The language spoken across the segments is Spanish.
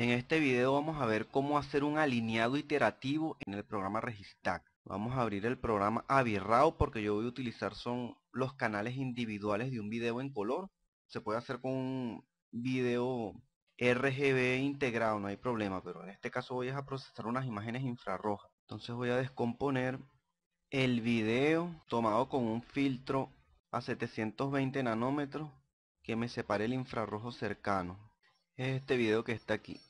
En este video vamos a ver cómo hacer un alineado iterativo en el programa Registac. Vamos a abrir el programa Avirrao porque yo voy a utilizar son los canales individuales de un video en color. Se puede hacer con un video RGB integrado, no hay problema, pero en este caso voy a procesar unas imágenes infrarrojas. Entonces voy a descomponer el video tomado con un filtro a 720 nanómetros que me separe el infrarrojo cercano. Es este video que está aquí.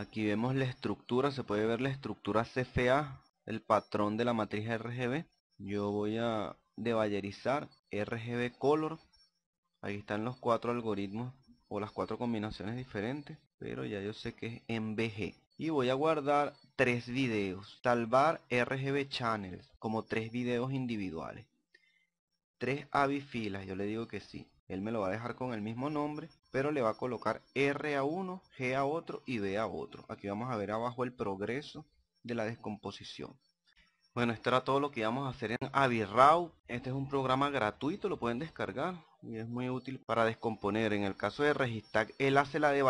Aquí vemos la estructura, se puede ver la estructura CFA, el patrón de la matriz RGB. Yo voy a deballerizar RGB Color. Ahí están los cuatro algoritmos o las cuatro combinaciones diferentes, pero ya yo sé que es en BG. Y voy a guardar tres videos, salvar RGB Channels como tres videos individuales. Tres avifilas, filas, yo le digo que sí. Él me lo va a dejar con el mismo nombre pero le va a colocar R a uno, G a otro y B a otro. Aquí vamos a ver abajo el progreso de la descomposición. Bueno, esto era todo lo que íbamos a hacer en AviRAW. Este es un programa gratuito, lo pueden descargar y es muy útil para descomponer. En el caso de Registack, él hace la de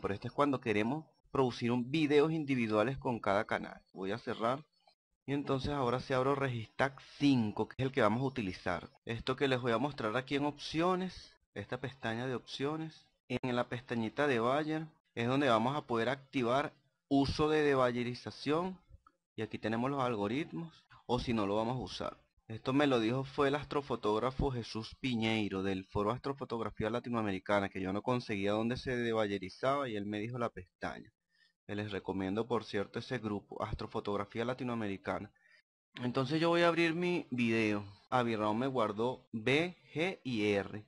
pero este es cuando queremos producir un videos individuales con cada canal. Voy a cerrar. Y entonces ahora se abre abro Registag 5, que es el que vamos a utilizar. Esto que les voy a mostrar aquí en opciones, esta pestaña de opciones. En la pestañita de Bayer es donde vamos a poder activar uso de debayerización. Y aquí tenemos los algoritmos o si no lo vamos a usar. Esto me lo dijo fue el astrofotógrafo Jesús Piñeiro del Foro Astrofotografía Latinoamericana que yo no conseguía dónde se debayerizaba y él me dijo la pestaña. Les recomiendo por cierto ese grupo, Astrofotografía Latinoamericana. Entonces yo voy a abrir mi video. avirao me guardó B, G y R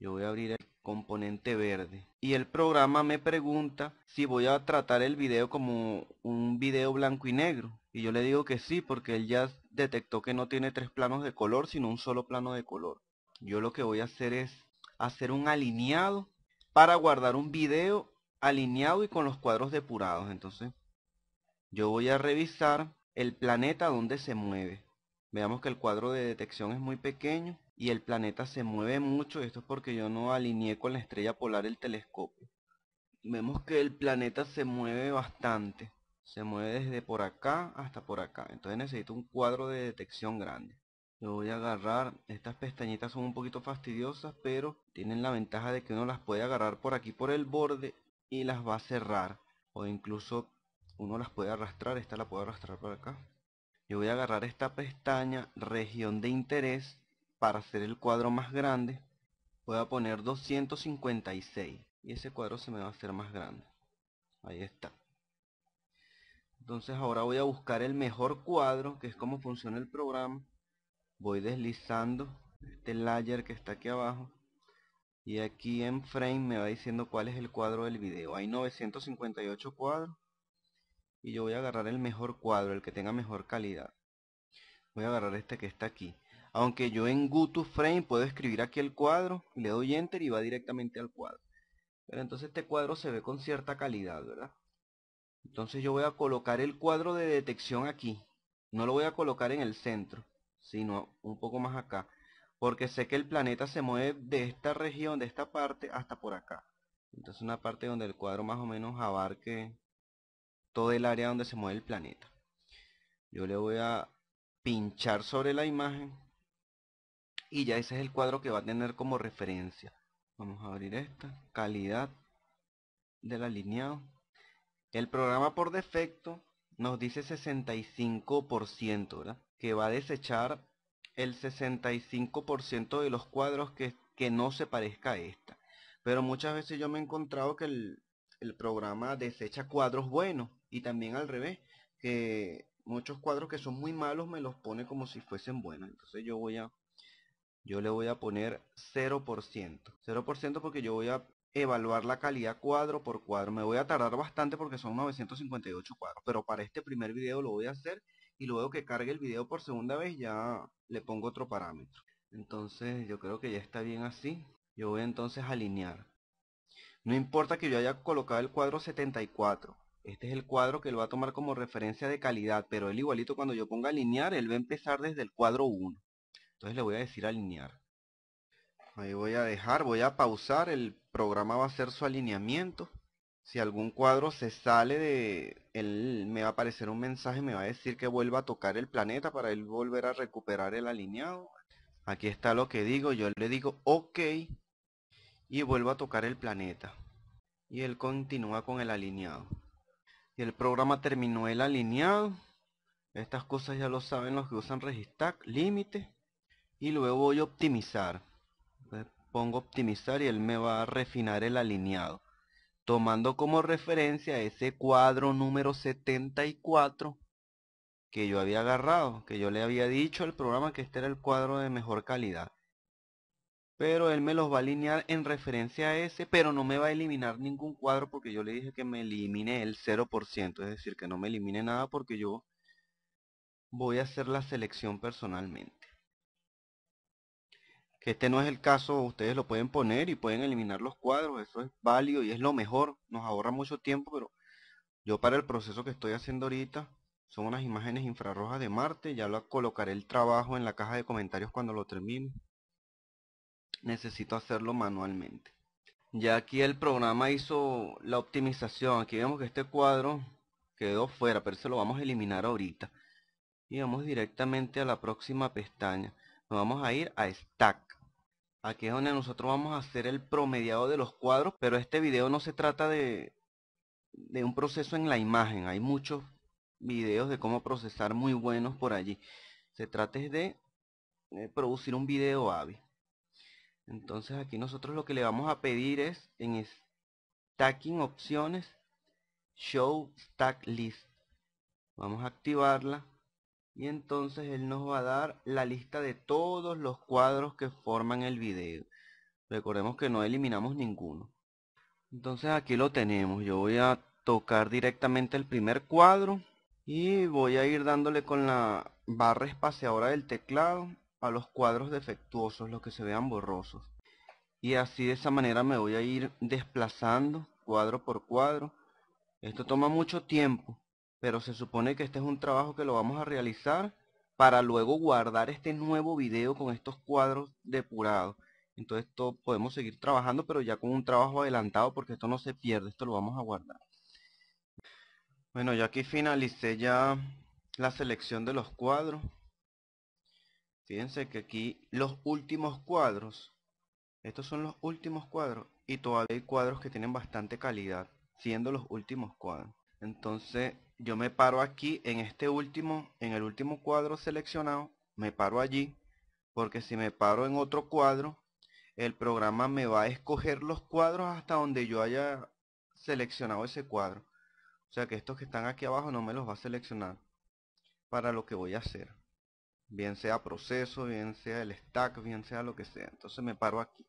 yo voy a abrir el componente verde y el programa me pregunta si voy a tratar el video como un video blanco y negro y yo le digo que sí porque él ya detectó que no tiene tres planos de color sino un solo plano de color yo lo que voy a hacer es hacer un alineado para guardar un video alineado y con los cuadros depurados entonces yo voy a revisar el planeta donde se mueve Veamos que el cuadro de detección es muy pequeño y el planeta se mueve mucho. Esto es porque yo no alineé con la estrella polar el telescopio. Vemos que el planeta se mueve bastante. Se mueve desde por acá hasta por acá. Entonces necesito un cuadro de detección grande. Lo voy a agarrar, estas pestañitas son un poquito fastidiosas, pero tienen la ventaja de que uno las puede agarrar por aquí por el borde y las va a cerrar. O incluso uno las puede arrastrar, esta la puedo arrastrar por acá yo voy a agarrar esta pestaña región de interés para hacer el cuadro más grande voy a poner 256 y ese cuadro se me va a hacer más grande ahí está entonces ahora voy a buscar el mejor cuadro que es como funciona el programa voy deslizando este layer que está aquí abajo y aquí en frame me va diciendo cuál es el cuadro del video hay 958 cuadros y yo voy a agarrar el mejor cuadro, el que tenga mejor calidad. Voy a agarrar este que está aquí. Aunque yo en to Frame puedo escribir aquí el cuadro, le doy Enter y va directamente al cuadro. Pero entonces este cuadro se ve con cierta calidad, ¿verdad? Entonces yo voy a colocar el cuadro de detección aquí. No lo voy a colocar en el centro, sino un poco más acá. Porque sé que el planeta se mueve de esta región, de esta parte, hasta por acá. Entonces una parte donde el cuadro más o menos abarque todo el área donde se mueve el planeta. Yo le voy a pinchar sobre la imagen y ya ese es el cuadro que va a tener como referencia. Vamos a abrir esta, calidad del alineado. El programa por defecto nos dice 65%, ¿verdad? Que va a desechar el 65% de los cuadros que, que, no se parezca a esta. Pero muchas veces yo me he encontrado que el, el programa desecha cuadros buenos y también al revés, que muchos cuadros que son muy malos me los pone como si fuesen buenos. Entonces yo voy a yo le voy a poner 0%. 0% porque yo voy a evaluar la calidad cuadro por cuadro. Me voy a tardar bastante porque son 958 cuadros, pero para este primer video lo voy a hacer y luego que cargue el video por segunda vez ya le pongo otro parámetro. Entonces yo creo que ya está bien así. Yo voy entonces a alinear. No importa que yo haya colocado el cuadro 74, este es el cuadro que lo va a tomar como referencia de calidad, pero él igualito cuando yo ponga alinear, él va a empezar desde el cuadro 1. Entonces le voy a decir alinear. Ahí voy a dejar, voy a pausar, el programa va a hacer su alineamiento. Si algún cuadro se sale de él, me va a aparecer un mensaje, me va a decir que vuelva a tocar el planeta para él volver a recuperar el alineado. Aquí está lo que digo, yo le digo OK y vuelvo a tocar el planeta. Y él continúa con el alineado y el programa terminó el alineado estas cosas ya lo saben los que usan registrar límite y luego voy a optimizar pongo optimizar y él me va a refinar el alineado tomando como referencia ese cuadro número 74 que yo había agarrado que yo le había dicho al programa que este era el cuadro de mejor calidad pero él me los va a alinear en referencia a ese, pero no me va a eliminar ningún cuadro porque yo le dije que me elimine el 0%, es decir, que no me elimine nada porque yo voy a hacer la selección personalmente. Que este no es el caso, ustedes lo pueden poner y pueden eliminar los cuadros, eso es válido y es lo mejor, nos ahorra mucho tiempo, pero yo para el proceso que estoy haciendo ahorita, son unas imágenes infrarrojas de Marte, ya lo colocaré el trabajo en la caja de comentarios cuando lo termine necesito hacerlo manualmente ya aquí el programa hizo la optimización aquí vemos que este cuadro quedó fuera pero eso lo vamos a eliminar ahorita y vamos directamente a la próxima pestaña nos vamos a ir a stack aquí es donde nosotros vamos a hacer el promediado de los cuadros pero este video no se trata de de un proceso en la imagen hay muchos videos de cómo procesar muy buenos por allí se trata de eh, producir un video AVI entonces aquí nosotros lo que le vamos a pedir es en Stacking Opciones Show Stack List. Vamos a activarla y entonces él nos va a dar la lista de todos los cuadros que forman el video. Recordemos que no eliminamos ninguno. Entonces aquí lo tenemos. Yo voy a tocar directamente el primer cuadro y voy a ir dándole con la barra espaciadora del teclado a los cuadros defectuosos, los que se vean borrosos. Y así de esa manera me voy a ir desplazando cuadro por cuadro. Esto toma mucho tiempo, pero se supone que este es un trabajo que lo vamos a realizar para luego guardar este nuevo video con estos cuadros depurados. Entonces esto podemos seguir trabajando, pero ya con un trabajo adelantado porque esto no se pierde, esto lo vamos a guardar. Bueno, ya aquí finalicé ya la selección de los cuadros. Fíjense que aquí los últimos cuadros, estos son los últimos cuadros y todavía hay cuadros que tienen bastante calidad, siendo los últimos cuadros. Entonces yo me paro aquí en este último, en el último cuadro seleccionado, me paro allí, porque si me paro en otro cuadro, el programa me va a escoger los cuadros hasta donde yo haya seleccionado ese cuadro. O sea que estos que están aquí abajo no me los va a seleccionar para lo que voy a hacer bien sea proceso, bien sea el stack, bien sea lo que sea. Entonces me paro aquí.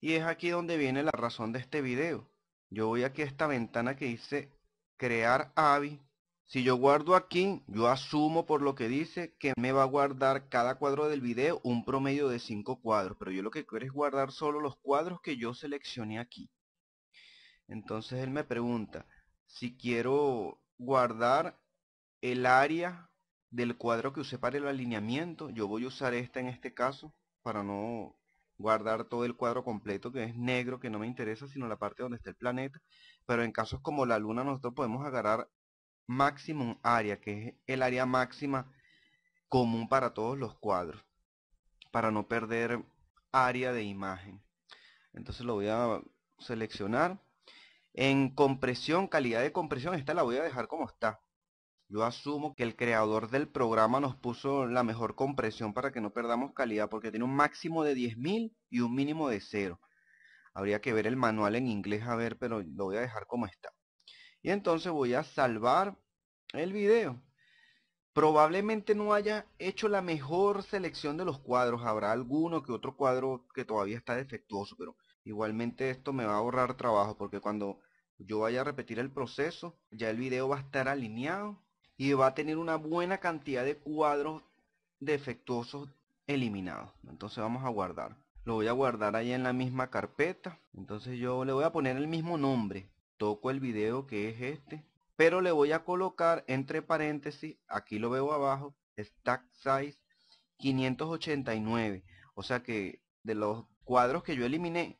Y es aquí donde viene la razón de este video. Yo voy aquí a esta ventana que dice crear AVI. Si yo guardo aquí, yo asumo por lo que dice que me va a guardar cada cuadro del video un promedio de 5 cuadros. Pero yo lo que quiero es guardar solo los cuadros que yo seleccioné aquí. Entonces él me pregunta si quiero guardar el área del cuadro que usé para el alineamiento, yo voy a usar esta en este caso para no guardar todo el cuadro completo que es negro, que no me interesa, sino la parte donde está el planeta. Pero en casos como la luna nosotros podemos agarrar maximum área, que es el área máxima común para todos los cuadros, para no perder área de imagen. Entonces lo voy a seleccionar. En compresión, calidad de compresión, esta la voy a dejar como está. Yo asumo que el creador del programa nos puso la mejor compresión para que no perdamos calidad, porque tiene un máximo de 10.000 y un mínimo de 0. Habría que ver el manual en inglés a ver, pero lo voy a dejar como está. Y entonces voy a salvar el video. Probablemente no haya hecho la mejor selección de los cuadros. Habrá alguno que otro cuadro que todavía está defectuoso, pero igualmente esto me va a ahorrar trabajo porque cuando yo vaya a repetir el proceso, ya el video va a estar alineado y va a tener una buena cantidad de cuadros defectuosos eliminados. Entonces vamos a guardar. Lo voy a guardar ahí en la misma carpeta. Entonces yo le voy a poner el mismo nombre. Toco el video que es este. Pero le voy a colocar entre paréntesis, aquí lo veo abajo, stack size 589. O sea que de los cuadros que yo eliminé,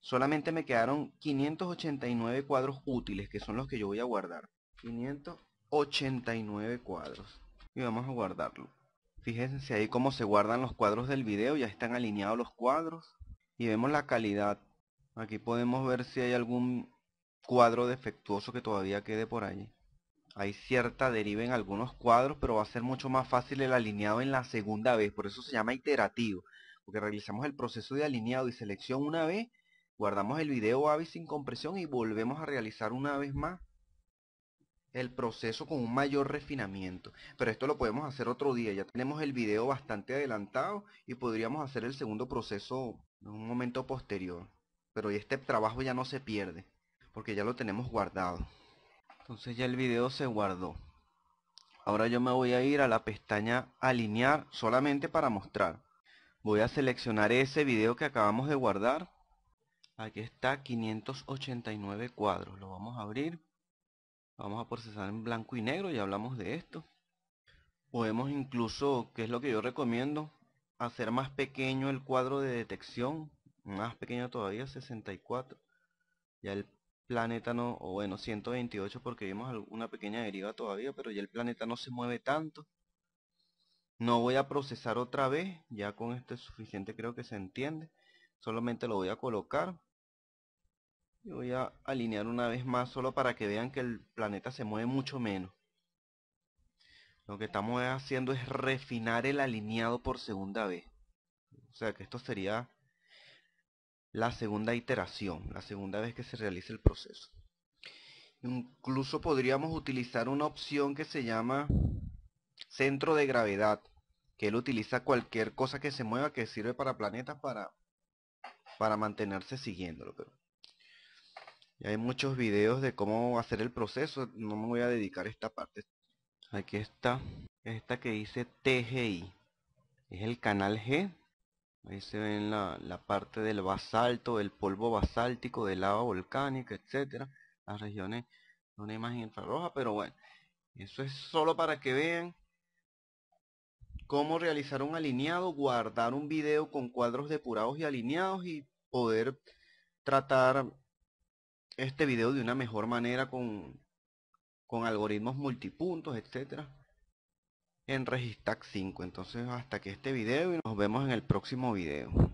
solamente me quedaron 589 cuadros útiles, que son los que yo voy a guardar. 500 89 cuadros y vamos a guardarlo fíjense ahí cómo se guardan los cuadros del video ya están alineados los cuadros y vemos la calidad aquí podemos ver si hay algún cuadro defectuoso que todavía quede por allí hay cierta deriva en algunos cuadros pero va a ser mucho más fácil el alineado en la segunda vez por eso se llama iterativo porque realizamos el proceso de alineado y selección una vez guardamos el video AVI sin compresión y volvemos a realizar una vez más el proceso con un mayor refinamiento. Pero esto lo podemos hacer otro día. Ya tenemos el video bastante adelantado y podríamos hacer el segundo proceso en un momento posterior. Pero este trabajo ya no se pierde porque ya lo tenemos guardado. Entonces ya el video se guardó. Ahora yo me voy a ir a la pestaña alinear solamente para mostrar. Voy a seleccionar ese video que acabamos de guardar. Aquí está 589 cuadros. Lo vamos a abrir. Vamos a procesar en blanco y negro, ya hablamos de esto. Podemos incluso, que es lo que yo recomiendo, hacer más pequeño el cuadro de detección, más pequeño todavía, 64. Ya el planeta no, o bueno, 128 porque vimos alguna pequeña deriva todavía, pero ya el planeta no se mueve tanto. No voy a procesar otra vez, ya con esto es suficiente creo que se entiende. Solamente lo voy a colocar voy a alinear una vez más solo para que vean que el planeta se mueve mucho menos. Lo que estamos haciendo es refinar el alineado por segunda vez. O sea que esto sería la segunda iteración, la segunda vez que se realice el proceso. Incluso podríamos utilizar una opción que se llama centro de gravedad, que él utiliza cualquier cosa que se mueva que sirve para planetas para, para mantenerse siguiéndolo. Pero hay muchos videos de cómo hacer el proceso. No me voy a dedicar a esta parte. Aquí está. Esta que dice TGI. Es el canal G. Ahí se ven la, parte del basalto, del polvo basáltico, de lava volcánica, etcétera. Las regiones donde una imagen infrarroja, pero bueno. Eso es solo para que vean cómo realizar un alineado, guardar un video con cuadros depurados y alineados y poder tratar este video de una mejor manera con, con algoritmos multipuntos, etcétera en Registac 5. Entonces hasta que este video y nos vemos en el próximo video.